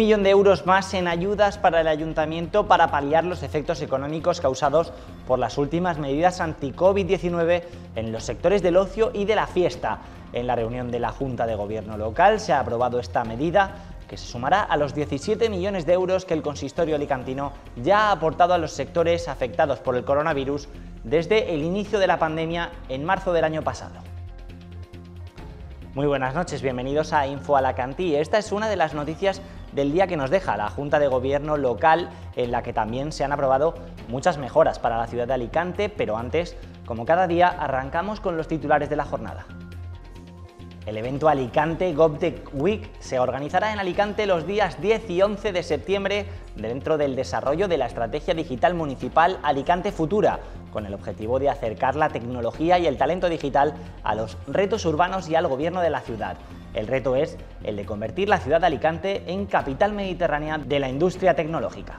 millón de euros más en ayudas para el ayuntamiento para paliar los efectos económicos causados por las últimas medidas anti-COVID-19 en los sectores del ocio y de la fiesta. En la reunión de la Junta de Gobierno local se ha aprobado esta medida que se sumará a los 17 millones de euros que el consistorio alicantino ya ha aportado a los sectores afectados por el coronavirus desde el inicio de la pandemia en marzo del año pasado. Muy buenas noches, bienvenidos a Info Alacantí. Esta es una de las noticias del día que nos deja la Junta de Gobierno local, en la que también se han aprobado muchas mejoras para la ciudad de Alicante, pero antes, como cada día, arrancamos con los titulares de la jornada. El evento Alicante GovTech Week se organizará en Alicante los días 10 y 11 de septiembre dentro del desarrollo de la Estrategia Digital Municipal Alicante Futura, con el objetivo de acercar la tecnología y el talento digital a los retos urbanos y al gobierno de la ciudad. El reto es el de convertir la ciudad de Alicante en capital mediterránea de la industria tecnológica.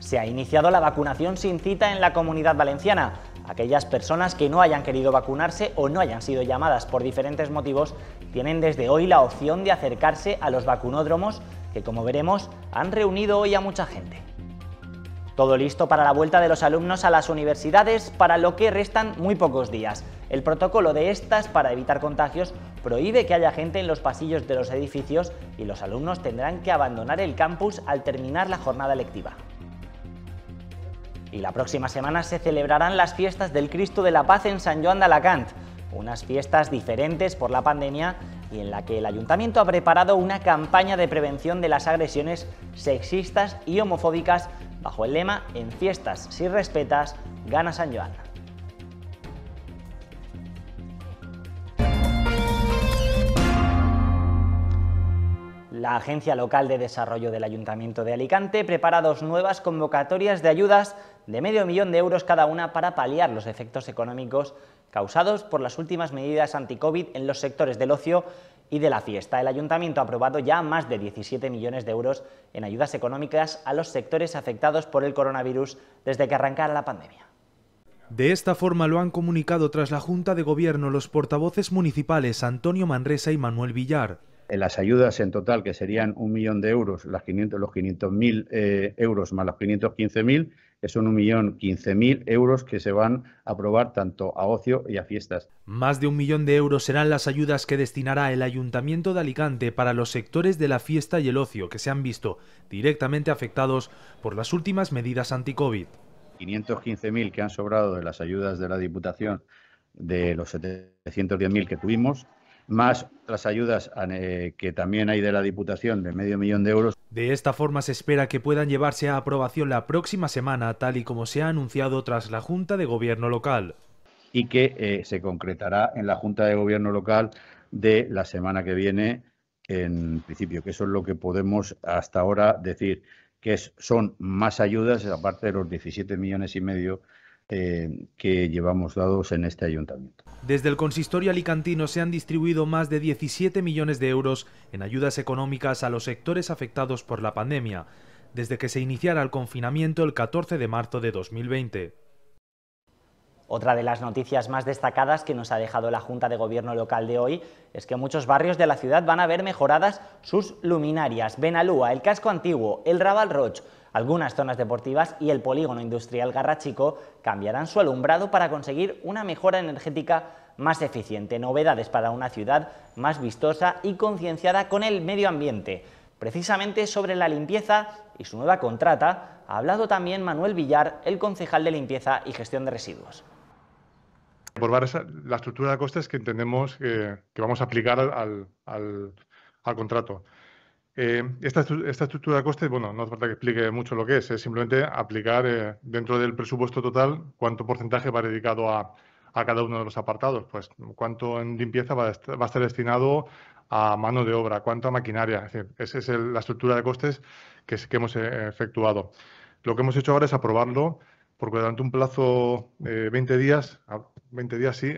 Se ha iniciado la vacunación sin cita en la comunidad valenciana. Aquellas personas que no hayan querido vacunarse o no hayan sido llamadas por diferentes motivos tienen desde hoy la opción de acercarse a los vacunódromos que, como veremos, han reunido hoy a mucha gente. Todo listo para la vuelta de los alumnos a las universidades para lo que restan muy pocos días. El protocolo de estas para evitar contagios prohíbe que haya gente en los pasillos de los edificios y los alumnos tendrán que abandonar el campus al terminar la jornada lectiva. Y la próxima semana se celebrarán las fiestas del Cristo de la Paz en San Joan de Alacant, unas fiestas diferentes por la pandemia y en la que el Ayuntamiento ha preparado una campaña de prevención de las agresiones sexistas y homofóbicas bajo el lema En fiestas, sin respetas, gana San Joan. La Agencia Local de Desarrollo del Ayuntamiento de Alicante prepara dos nuevas convocatorias de ayudas de medio millón de euros cada una para paliar los efectos económicos causados por las últimas medidas anti-COVID en los sectores del ocio y de la fiesta. El ayuntamiento ha aprobado ya más de 17 millones de euros en ayudas económicas a los sectores afectados por el coronavirus desde que arrancara la pandemia. De esta forma lo han comunicado tras la Junta de Gobierno los portavoces municipales Antonio Manresa y Manuel Villar. En las ayudas en total, que serían un millón de euros, 500, los 500.000 eh, euros más los 515.000, que son 1.015.000 euros que se van a aprobar tanto a ocio y a fiestas. Más de un millón de euros serán las ayudas que destinará el Ayuntamiento de Alicante para los sectores de la fiesta y el ocio que se han visto directamente afectados por las últimas medidas anti-COVID. 515.000 que han sobrado de las ayudas de la Diputación de los 710.000 que tuvimos más las ayudas eh, que también hay de la Diputación de medio millón de euros. De esta forma se espera que puedan llevarse a aprobación la próxima semana, tal y como se ha anunciado tras la Junta de Gobierno local. Y que eh, se concretará en la Junta de Gobierno local de la semana que viene, en principio, que eso es lo que podemos hasta ahora decir, que son más ayudas, aparte de los 17 millones y medio eh, que llevamos dados en este ayuntamiento. Desde el consistorio alicantino se han distribuido más de 17 millones de euros en ayudas económicas a los sectores afectados por la pandemia, desde que se iniciara el confinamiento el 14 de marzo de 2020. Otra de las noticias más destacadas que nos ha dejado la Junta de Gobierno local de hoy es que muchos barrios de la ciudad van a ver mejoradas sus luminarias. Benalúa, el casco antiguo, el Raval Roch, algunas zonas deportivas y el polígono industrial Garrachico cambiarán su alumbrado para conseguir una mejora energética más eficiente, novedades para una ciudad más vistosa y concienciada con el medio ambiente. Precisamente sobre la limpieza y su nueva contrata ha hablado también Manuel Villar, el concejal de limpieza y gestión de residuos. la estructura de costes que entendemos que, vamos a aplicar al contrato. Eh, esta, estructura de costes, bueno, no hace falta que explique mucho lo que es, es simplemente aplicar eh, dentro del presupuesto total cuánto porcentaje va dedicado a, a, cada uno de los apartados, pues cuánto en limpieza va a, estar, va a estar destinado a mano de obra, cuánto a maquinaria, es decir, esa es la estructura de costes que, hemos eh, efectuado. Lo que hemos hecho ahora es aprobarlo, porque durante un plazo de 20 días, 20 ah, días sí,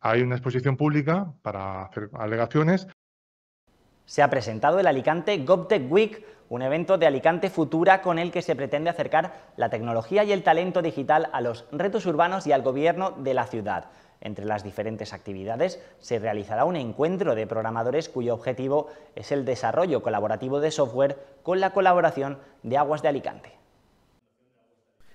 hay una exposición pública para hacer alegaciones se ha presentado el Alicante GovTech Week, un evento de Alicante Futura con el que se pretende acercar la tecnología y el talento digital a los retos urbanos y al gobierno de la ciudad. Entre las diferentes actividades se realizará un encuentro de programadores cuyo objetivo es el desarrollo colaborativo de software con la colaboración de Aguas de Alicante.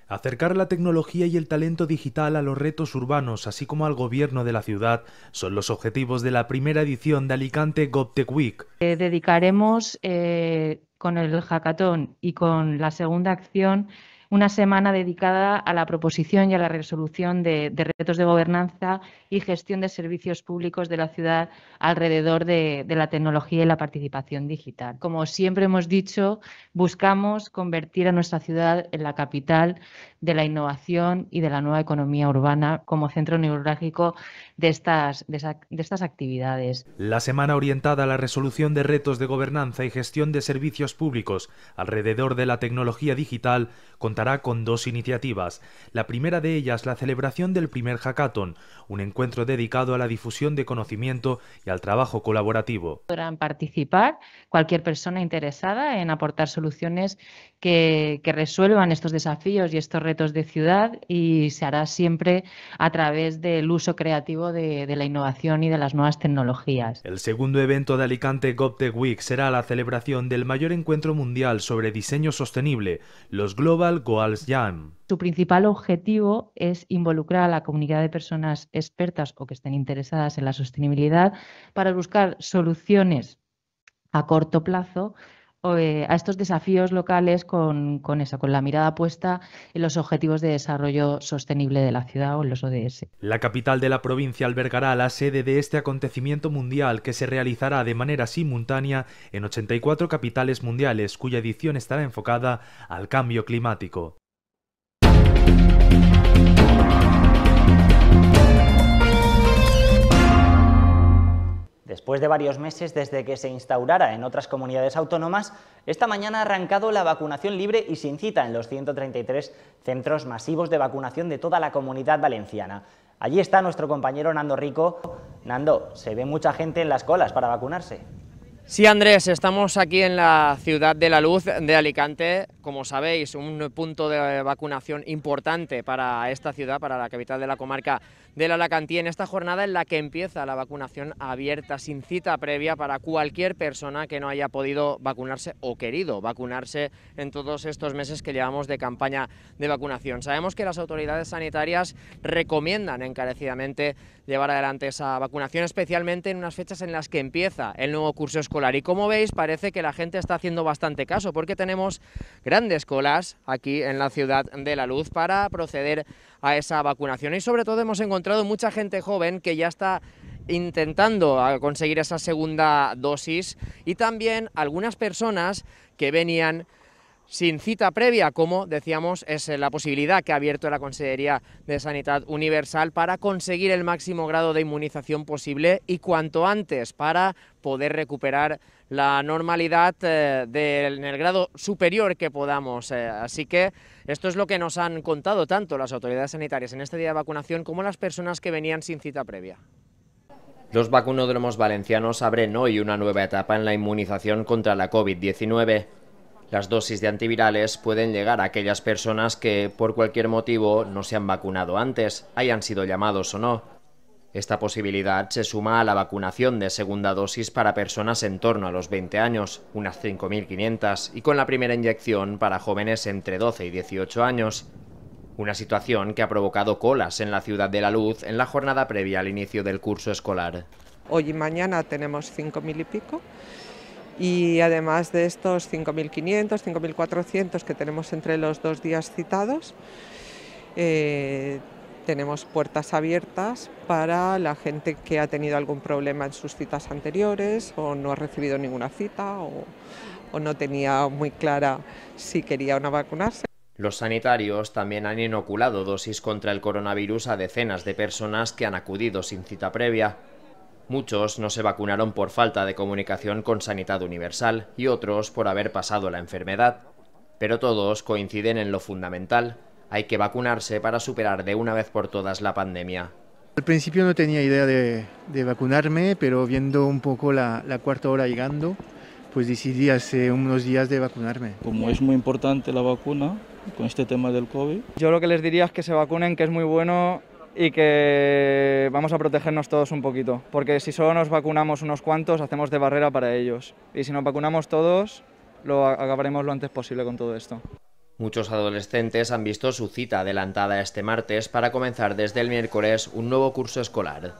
Acercar la tecnología y el talento digital a los retos urbanos, así como al gobierno de la ciudad, son los objetivos de la primera edición de Alicante GovTech Week. Eh, dedicaremos eh, con el hackathon y con la segunda acción una semana dedicada a la proposición y a la resolución de, retos de gobernanza y gestión de servicios públicos de la ciudad alrededor de, la tecnología y la participación digital. Como siempre hemos dicho, buscamos convertir a nuestra ciudad en la capital de la innovación y de la nueva economía urbana como centro neurálgico de estas, de, estas actividades. La semana orientada a la resolución de retos de gobernanza y gestión de servicios públicos alrededor de la tecnología digital contará con dos iniciativas. La primera de ellas, la celebración del primer hackathon, un encuentro dedicado a la difusión de conocimiento y al trabajo colaborativo. Podrán participar cualquier persona interesada en aportar soluciones que, resuelvan estos desafíos y estos retos de ciudad y se hará siempre a través del uso creativo de, la innovación y de las nuevas tecnologías. El segundo evento de Alicante GovTech Week será la celebración del mayor encuentro mundial sobre diseño sostenible, los Global su em. principal objetivo es involucrar a la comunidad de personas expertas o que estén interesadas en la sostenibilidad para buscar soluciones a corto plazo eh, a estos desafíos locales con, con la mirada puesta en los Objetivos de Desarrollo Sostenible de la Ciudad o en los ODS. La capital de la provincia albergará la sede de este acontecimiento mundial que se realizará de manera simultánea en 84 capitales mundiales, cuya edición estará enfocada al cambio climático. Después de varios meses desde que se instaurara en otras comunidades autónomas, esta mañana ha arrancado la vacunación libre y sin cita en los 133 centros masivos de vacunación de toda la comunidad valenciana. Allí está nuestro compañero Nando Rico. Nando, se ve mucha gente en las colas para vacunarse. Sí, Andrés, estamos aquí en la ciudad de la luz de Alicante, como sabéis, un punto de vacunación importante para esta ciudad, para la capital de la comarca la Alacantí en esta jornada en la que empieza la vacunación abierta sin cita previa para cualquier persona que no haya podido vacunarse o querido vacunarse en todos estos meses que llevamos de campaña de vacunación. Sabemos que las autoridades sanitarias recomiendan encarecidamente llevar adelante esa vacunación, especialmente en unas fechas en las que empieza el nuevo curso escolar. Y como veis, parece que la gente está haciendo bastante caso porque tenemos grandes colas aquí en la ciudad de la luz para proceder a esa vacunación. Y sobre todo hemos encontrado encontrado mucha gente joven que ya está intentando ah, conseguir esa segunda dosis y también algunas personas que venían sin cita previa, como decíamos, es eh, la posibilidad que ha abierto la Consejería de Sanidad Universal para conseguir el máximo grado de inmunización posible y cuanto antes para poder recuperar la normalidad eh, en el grado superior que podamos. Eh. así que esto es lo que nos han contado tanto las autoridades sanitarias en este día de vacunación como las personas que venían sin cita previa. Los vacunódromos valencianos abren hoy una nueva etapa en la inmunización contra la COVID-19. Las dosis de antivirales pueden llegar a aquellas personas que, por cualquier motivo, no se han vacunado antes, hayan sido llamados o no. Esta posibilidad se suma a la vacunación de segunda dosis para personas en torno a los 20 años, unas 5.500, y con la primera inyección para jóvenes entre 12 y 18 años. Una situación que ha provocado colas en la Ciudad de la Luz en la jornada previa al inicio del curso escolar. Hoy y mañana tenemos 5.000 y pico y además de estos 5.500, 5.400 que tenemos entre los dos días citados, eh, tenemos puertas abiertas para la gente que ha tenido algún problema en sus citas anteriores o no ha recibido ninguna cita o, no tenía muy clara si quería o no vacunarse. Los sanitarios también han inoculado dosis contra el coronavirus a decenas de personas que han acudido sin cita previa. Muchos no se vacunaron por falta de comunicación con Sanidad Universal y otros por haber pasado la enfermedad. Pero todos coinciden en lo fundamental, hay que vacunarse para superar de una vez por todas la pandemia. Al principio no tenía idea de, vacunarme, pero viendo un poco la, la, cuarta hora llegando, pues decidí hace unos días de vacunarme. Como es muy importante la vacuna con este tema del COVID. Yo lo que les diría es que se vacunen, que es muy bueno y que vamos a protegernos todos un poquito, porque si solo nos vacunamos unos cuantos, hacemos de barrera para ellos. Y si nos vacunamos todos, lo acabaremos lo antes posible con todo esto. Muchos adolescentes han visto su cita adelantada este martes para comenzar desde el miércoles un nuevo curso escolar.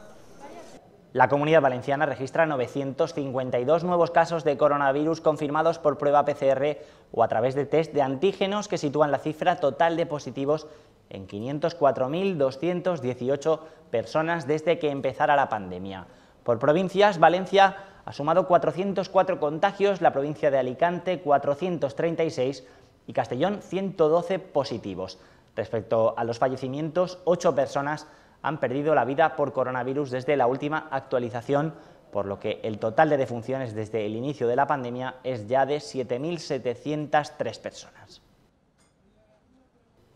La comunidad valenciana registra 952 nuevos casos de coronavirus confirmados por prueba PCR o a través de test de antígenos que sitúan la cifra total de positivos en 504.218 personas desde que empezara la pandemia. Por provincias, Valencia ha sumado 404 contagios, la provincia de Alicante 436 y Castellón 112 positivos. Respecto a los fallecimientos, ocho personas han perdido la vida por coronavirus desde la última actualización, por lo que el total de defunciones desde el inicio de la pandemia es ya de 7.703 personas.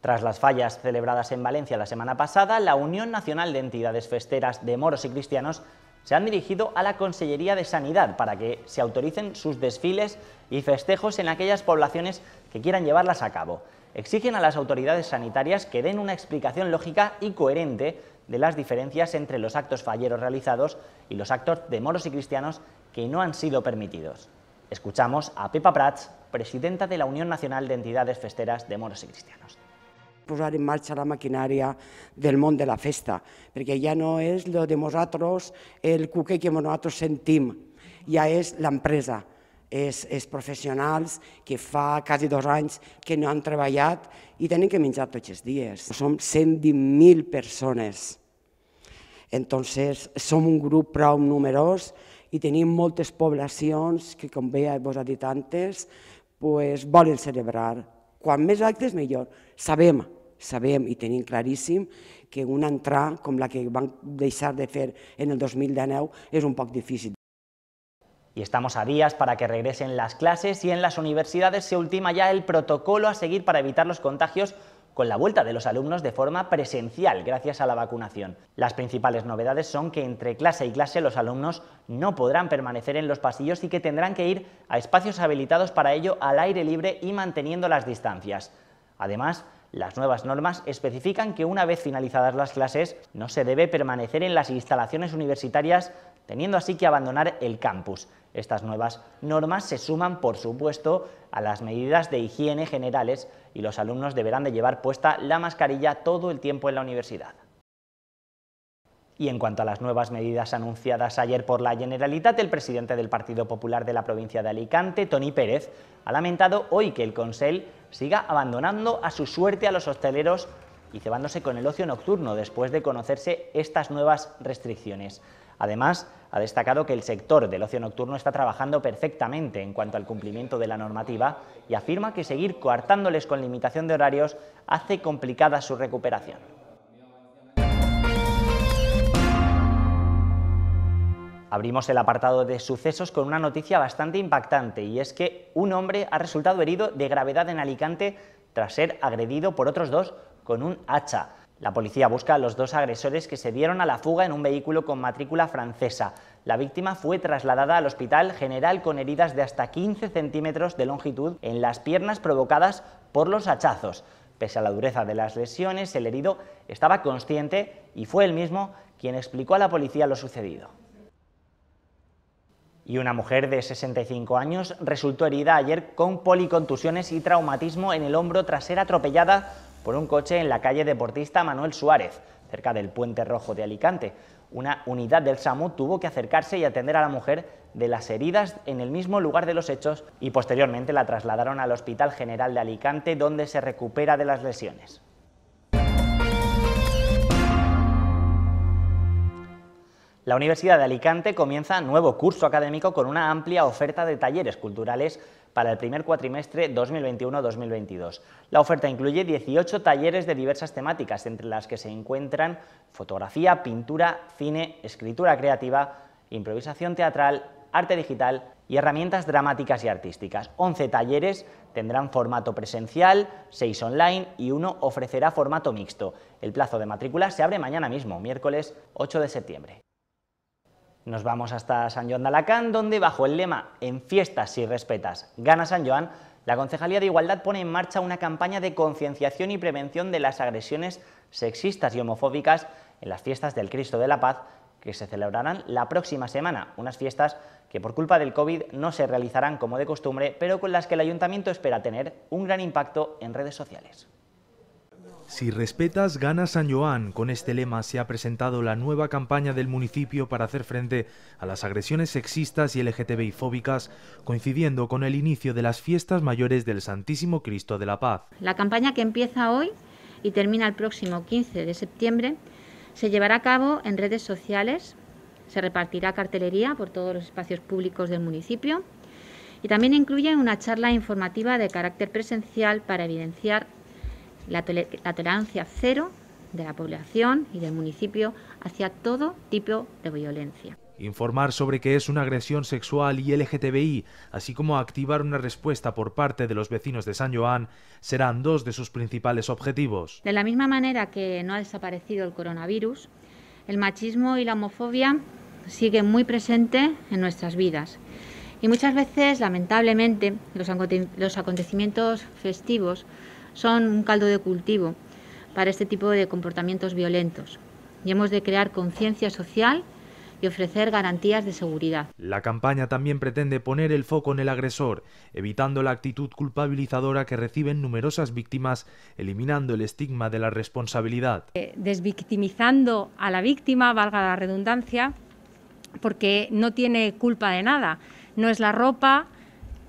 Tras las fallas celebradas en Valencia la semana pasada, la Unión Nacional de Entidades Festeras de Moros y Cristianos se han dirigido a la Consellería de Sanidad para que se autoricen sus desfiles y festejos en aquellas poblaciones que quieran llevarlas a cabo. Exigen a las autoridades sanitarias que den una explicación lógica y coherente de las diferencias entre los actos falleros realizados y los actos de moros y cristianos que no han sido permitidos. Escuchamos a Pepa Prats, presidenta de la Unión Nacional de Entidades Festeras de Moros y Cristianos. posar en marxa la maquinària del món de la festa, perquè ja no és lo de nosaltres, el cuquer que nosaltres sentim, ja és l'empresa, és, és professionals que fa quasi dos anys que no han treballat i tenen que menjar tots els dies. Som 120.000 persones. Entonces, som un grup prou numerós i tenim moltes poblacions que, com bé vos ha dit antes, pues, volen celebrar. Quan més actes, millor. Sabem sabem y tenim clarísimo... que una entrada como la que van dejar de hacer... en el 2019 es un poco difícil. Y estamos a días para que regresen las clases y en las universidades se ultima ya el protocolo a seguir para evitar los contagios con la vuelta de los alumnos de forma presencial gracias a la vacunación. Las principales novedades son que entre clase y clase los alumnos no podrán permanecer en los pasillos y que tendrán que ir a espacios habilitados para ello al aire libre y manteniendo las distancias. Además, las nuevas normas especifican que una vez finalizadas las clases no se debe permanecer en las instalaciones universitarias teniendo así que abandonar el campus. Estas nuevas normas se suman, por supuesto, a las medidas de higiene generales y los alumnos deberán de llevar puesta la mascarilla todo el tiempo en la universidad. Y en cuanto a las nuevas medidas anunciadas ayer por la Generalitat, el presidente del Partido Popular de la provincia de Alicante, Tony Pérez, ha lamentado hoy que el Consell siga abandonando a su suerte a los hosteleros y cebándose con el ocio nocturno después de conocerse estas nuevas restricciones. Además, ha destacado que el sector del ocio nocturno está trabajando perfectamente en cuanto al cumplimiento de la normativa y afirma que seguir coartándoles con limitación de horarios hace complicada su recuperación. Abrimos el apartado de sucesos con una noticia bastante impactante y es que un hombre ha resultado herido de gravedad en Alicante tras ser agredido por otros dos con un hacha. La policía busca a los dos agresores que se dieron a la fuga en un vehículo con matrícula francesa. La víctima fue trasladada al hospital general con heridas de hasta 15 centímetros de longitud en las piernas provocadas por los hachazos. Pese a la dureza de las lesiones, el herido estaba consciente y fue él mismo quien explicó a la policía lo sucedido y una mujer de 65 años resultó herida ayer con policontusiones y traumatismo en el hombro tras ser atropellada por un coche en la calle Deportista Manuel Suárez, cerca del Puente Rojo de Alicante. Una unidad del SAMU tuvo que acercarse y atender a la mujer de las heridas en el mismo lugar de los hechos y posteriormente la trasladaron al Hospital General de Alicante donde se recupera de las lesiones. La Universidad de Alicante comienza nuevo curso académico con una amplia oferta de talleres culturales para el primer cuatrimestre 2021-2022. La oferta incluye 18 talleres de diversas temáticas, entre las que se encuentran fotografía, pintura, cine, escritura creativa, improvisación teatral, arte digital y herramientas dramáticas y artísticas. 11 talleres tendrán formato presencial, 6 online y uno ofrecerá formato mixto. El plazo de matrícula se abre mañana mismo, miércoles 8 de septiembre. Nos vamos hasta San Joan de Alacant, donde bajo el lema En fiestas si respetas, gana San Joan, la Concejalía de Igualdad pone en marcha una campaña de concienciación y prevención de las agresiones sexistas y homofóbicas en las fiestas del Cristo de la Paz que se celebrarán la próxima semana, unas fiestas que por culpa del COVID no se realizarán como de costumbre, pero con las que el Ayuntamiento espera tener un gran impacto en redes sociales. Si respetas, gana San Joan. Con este lema se ha presentado la nueva campaña del municipio para hacer frente a las agresiones sexistas y LGTBI fóbicas, coincidiendo con el inicio de las fiestas mayores del Santísimo Cristo de la Paz. La campaña que empieza hoy y termina el próximo 15 de septiembre se llevará a cabo en redes sociales, se repartirá cartelería por todos los espacios públicos del municipio y también incluye una charla informativa de carácter presencial para evidenciar la, tolerancia cero de la población y del municipio hacia todo tipo de violencia. Informar sobre qué es una agresión sexual y LGTBI, así como activar una respuesta por parte de los vecinos de San Joan, serán dos de sus principales objetivos. De la misma manera que no ha desaparecido el coronavirus, el machismo y la homofobia siguen muy presentes en nuestras vidas. Y muchas veces, lamentablemente, los acontecimientos festivos son un caldo de cultivo para este tipo de comportamientos violentos. Y hemos de crear conciencia social y ofrecer garantías de seguridad. La campaña también pretende poner el foco en el agresor, evitando la actitud culpabilizadora que reciben numerosas víctimas, eliminando el estigma de la responsabilidad. Eh, desvictimizando a la víctima, valga la redundancia, porque no tiene culpa de nada. No es la ropa,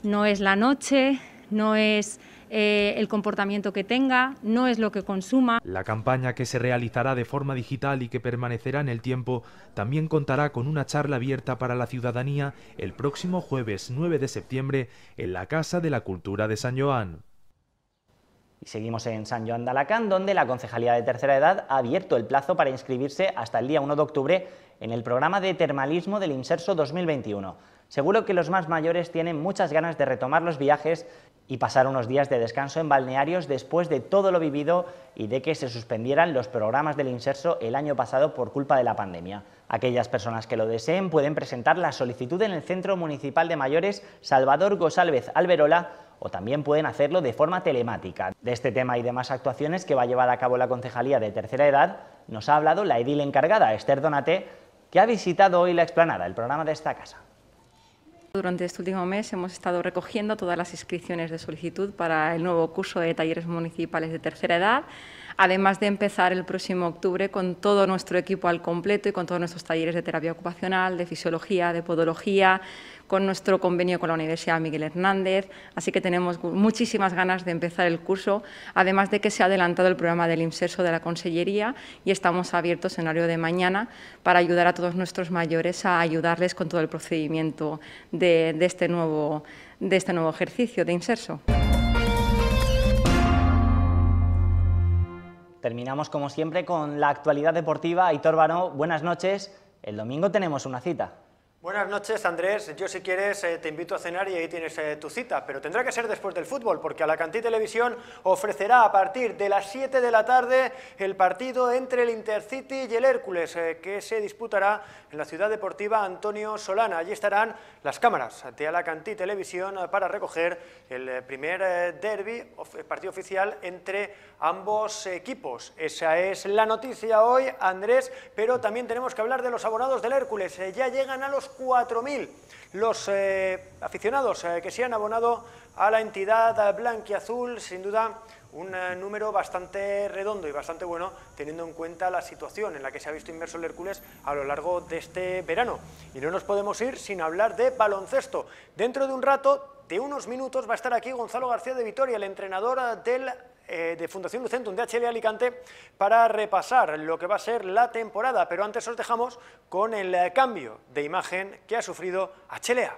no es la noche, no es eh, el comportamiento que tenga, no es lo que consuma. La campaña que se realizará de forma digital y que permanecerá en el tiempo también contará con una charla abierta para la ciudadanía el próximo jueves 9 de septiembre en la Casa de la Cultura de San Joan. Y seguimos en San Joan de Alacán, donde la Concejalía de Tercera Edad ha abierto el plazo para inscribirse hasta el día 1 de octubre en el programa de termalismo del Inserso 2021. Seguro que los más mayores tienen muchas ganas de retomar los viajes y pasar unos días de descanso en balnearios después de todo lo vivido y de que se suspendieran los programas del inserso el año pasado por culpa de la pandemia. Aquellas personas que lo deseen pueden presentar la solicitud en el Centro Municipal de Mayores Salvador Gosálvez Alberola o también pueden hacerlo de forma telemática. De este tema y demás actuaciones que va a llevar a cabo la Concejalía de Tercera Edad nos ha hablado la edil encargada, Esther Donaté que ha visitado hoy la explanada, el programa de esta casa. Durante este último mes hemos estado recogiendo todas las inscripciones de solicitud para el nuevo curso de talleres municipales de tercera edad además de empezar el próximo octubre con todo nuestro equipo al completo y con todos nuestros talleres de terapia ocupacional, de fisiología, de podología, con nuestro convenio con la Universidad Miguel Hernández, así que tenemos muchísimas ganas de empezar el curso, además de que se ha adelantado el programa del inserso de la Consellería y estamos abiertos en horario de mañana para ayudar a todos nuestros mayores a ayudarles con todo el procedimiento de, este, este, nuevo, ejercicio de inserso. Terminamos como siempre con la actualidad deportiva. Aitor Baró, buenas noches. El domingo tenemos una cita. Buenas noches, Andrés. Yo, si quieres, eh, te invito a cenar y ahí tienes eh, tu cita, pero tendrá que ser después del fútbol, porque Alacantí Televisión ofrecerá a partir de las 7 de la tarde el partido entre el Intercity y el Hércules, eh, que se disputará en la ciudad deportiva Antonio Solana. Allí estarán las cámaras de Alacantí Televisión para recoger el primer derby, partido oficial entre ambos equipos. Esa es la noticia hoy, Andrés, pero también tenemos que hablar de los abonados del Hércules. ya llegan a los 4.000 los eh, aficionados eh, que se han abonado a la entidad azul, sin duda un eh, número bastante redondo y bastante bueno, teniendo en cuenta la situación en la que se ha visto inmerso el Hércules a lo largo de este verano. Y no nos podemos ir sin hablar de baloncesto. Dentro de un rato, de unos minutos, va a estar aquí Gonzalo García de Vitoria, el entrenador del eh, de Fundación Lucentum de HLA Alicante para repasar lo que va a ser la temporada, pero antes os dejamos con el eh, cambio de imagen que ha sufrido HLA.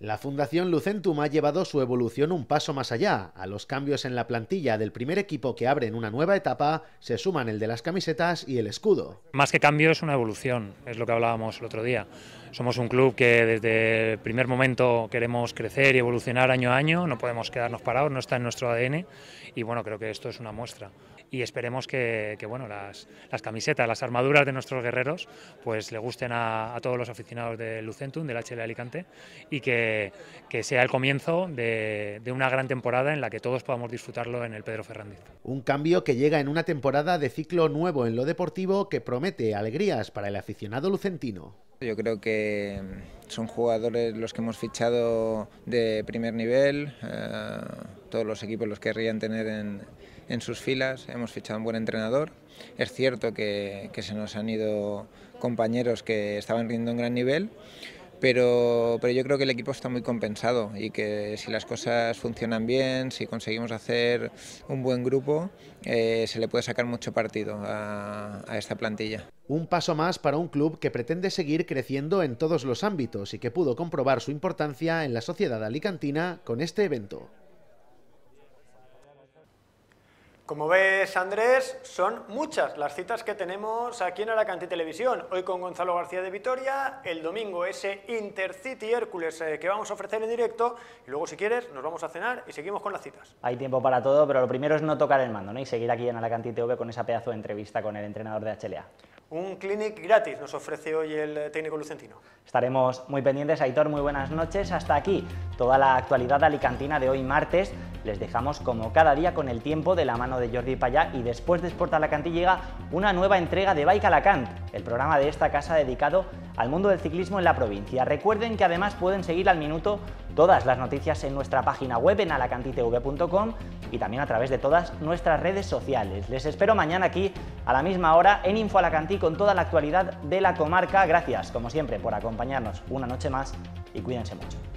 La Fundación Lucentum ha llevado su evolución un paso más allá. A los cambios en la plantilla del primer equipo que abren una nueva etapa se suman el de las camisetas y el escudo. Más que cambio es una evolución, es lo que hablábamos el otro día. Somos un club que desde el primer momento queremos crecer y evolucionar año a año, no podemos quedarnos parados, no está en nuestro ADN y bueno, creo que esto es una muestra. Y esperemos que, bueno, las, camisetas, las armaduras de nuestros guerreros pues le gusten a, todos los aficionados del Lucentum, del HL Alicante y que, sea el comienzo de, de una gran temporada en la que todos podamos disfrutarlo en el Pedro Fernández. Un cambio que llega en una temporada de ciclo nuevo en lo deportivo que promete alegrías para el aficionado lucentino. Yo creo que mm, son jugadores los que hemos fichado de primer nivel, eh, todos los equipos los querrían tener en, sus filas, hemos fichado un buen entrenador. Es cierto que, se nos han ido compañeros que estaban rindiendo en gran nivel, pero, yo creo que el equipo está muy compensado y que si las cosas funcionan bien, si conseguimos hacer un buen grupo, eh, se le puede sacar mucho partido a esta plantilla. Un paso más para un club que pretende seguir creciendo en todos los ámbitos y que pudo comprobar su importancia en la sociedad alicantina con este evento. Como ves, Andrés, son muchas las citas que tenemos aquí en Alacantitelevisión, Televisión. Hoy con Gonzalo García de Vitoria, el domingo ese Intercity Hércules eh, que vamos a ofrecer en directo. Y luego, si quieres, nos vamos a cenar y seguimos con las citas. Hay tiempo para todo, pero lo primero es no tocar el mando ¿no? y seguir aquí en Alacante TV con esa pedazo de entrevista con el entrenador de HLA un clinic gratis nos ofrece hoy el eh, técnico lucentino. Estaremos muy pendientes, Aitor, muy buenas noches. Hasta aquí toda la actualidad alicantina de hoy martes. Les dejamos como cada día con el tiempo de la mano de Jordi Payá y después de Sport Alacantí llega una nueva entrega de Bike Alacant, el programa de esta casa dedicado al mundo del ciclismo en la provincia. Recuerden que además pueden seguir al minuto todas las noticias en nuestra página web en alacantitv.com y también a través de todas nuestras redes sociales. Les espero mañana aquí a la misma hora en Info Alacantí con toda la actualidad de la comarca. Gracias, como siempre, por acompañarnos una noche más y cuídense mucho.